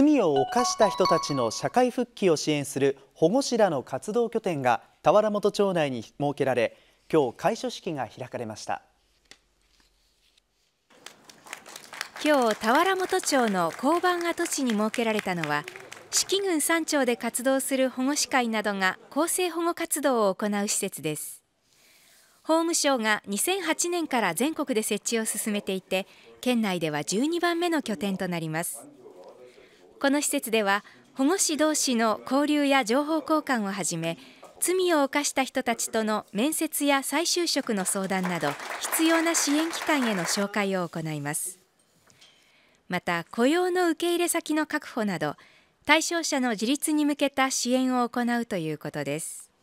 罪を犯した人たちの社会復帰を支援する保護士らの活動拠点が田原本町内に設けられ今日開所式が開かれました今日田原本町の交番跡地に設けられたのは四季郡山町で活動する保護士会などが更生保護活動を行う施設です法務省が2008年から全国で設置を進めていて県内では12番目の拠点となりますこの施設では保護士同士の交流や情報交換をはじめ罪を犯した人たちとの面接や再就職の相談など必要な支援機関への紹介を行いますまた雇用の受け入れ先の確保など対象者の自立に向けた支援を行うということです